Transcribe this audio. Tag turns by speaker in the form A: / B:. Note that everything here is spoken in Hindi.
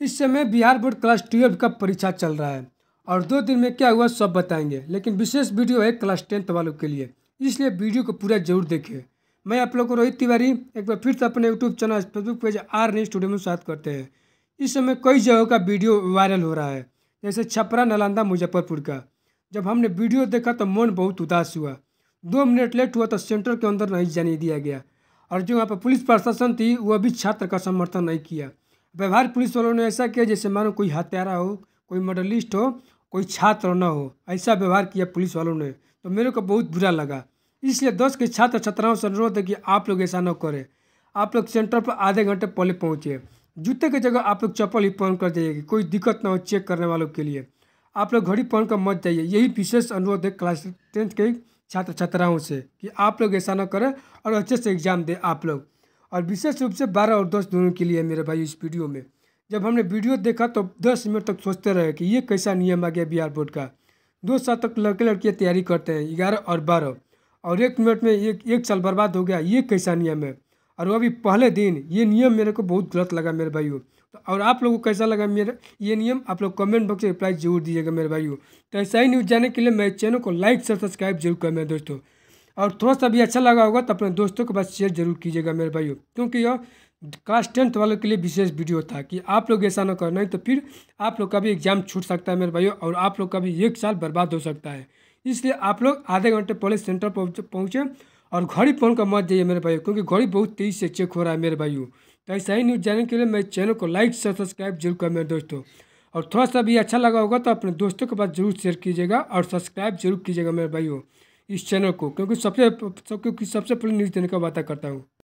A: इस समय बिहार बोर्ड क्लास ट्वेल्व का परीक्षा चल रहा है और दो दिन में क्या हुआ सब बताएंगे लेकिन विशेष वीडियो है क्लास टेंथ वालों के लिए इसलिए वीडियो को पूरा जरूर देखिए मैं आप लोग को रोहित तिवारी एक बार फिर से अपने YouTube channel Facebook page or नहीं स्टूडियो में साथ करते हैं इस समय कई जगहों का वीडियो वायरल हो रहा है जैसे छपरा नालंदा मुजफ्फरपुर का जब हमने वीडियो देखा तो मन बहुत उदास हुआ दो मिनट लेट हुआ तो सेंटर के अंदर नहीं जाने दिया गया और जो वहाँ पर पुलिस प्रशासन थी वह भी छात्र का समर्थन नहीं किया व्यवहार पुलिस वालों ने ऐसा किया जैसे मानो कोई हत्यारा हो कोई मर्डलिस्ट हो कोई छात्र न हो ऐसा व्यवहार किया पुलिस वालों ने तो मेरे को बहुत बुरा लगा इसलिए दस के छात्र छात्राओं से अनुरोध है कि आप लोग ऐसा न करें आप लोग सेंटर पर आधे घंटे पहले पहुँचे जूते की जगह आप लोग चप्पल ही पहन कर जाइए कोई दिक्कत ना हो चेक करने वालों के लिए आप लोग घड़ी पहन कर मत जाइए यही विशेष अनुरोध है क्लास टेंथ के छात्र छात्राओं से कि आप लोग ऐसा ना करें और अच्छे से एग्ज़ाम दें आप लोग और विशेष रूप से बारह और दस दोनों के लिए मेरे भाई इस वीडियो में जब हमने वीडियो देखा तो दस मिनट तक सोचते रहे कि ये कैसा नियम आ गया बिहार बोर्ड का दो साल तक लड़के लड़कियाँ तैयारी करते हैं ग्यारह और बारह और एक मिनट में एक एक साल बर्बाद हो गया ये कैसा नियम है और अभी पहले दिन ये नियम मेरे को बहुत गलत लगा मेरे भाइयों तो और आप लोगों को कैसा लगा मेरा ये नियम आप लोग कमेंट बॉक्स में रिप्लाई जरूर दीजिएगा मेरे भाइयों तो ऐसा ही न्यूज़ जाने के लिए मेरे चैनल को लाइक सब्सक्राइब जरूर करें दोस्तों और थोड़ा सा भी अच्छा लगा होगा तो अपने दोस्तों के पास शेयर जरूर कीजिएगा मेरे भाइयों क्योंकि यह क्लास टेंथ वालों के लिए विशेष वीडियो था कि आप लोग ऐसा ना करना है तो फिर आप लोग का भी एग्जाम छूट सकता है मेरे भाइयों और आप लोग का भी एक साल बर्बाद हो सकता है इसलिए आप लोग आधे घंटे पहले सेंटर पहुँचे और घड़ी फोन का मत जाइए मेरे भाइयों क्योंकि घड़ी बहुत तेज़ी से चेक हो रहा है मेरे भाइयों तो ऐसा ही न्यूज़ जानने के लिए मेरे चैनल को लाइक से सब्सक्राइब जरूर करें मेरे दोस्तों और थोड़ा सा भी अच्छा लगा होगा तो अपने दोस्तों के पास जरूर शेयर कीजिएगा और सब्सक्राइब जरूर कीजिएगा मेरे भाइयों इस चैनल को क्योंकि सबसे क्योंकि सबसे पहले न्यूज़ देने का वादा करता हूँ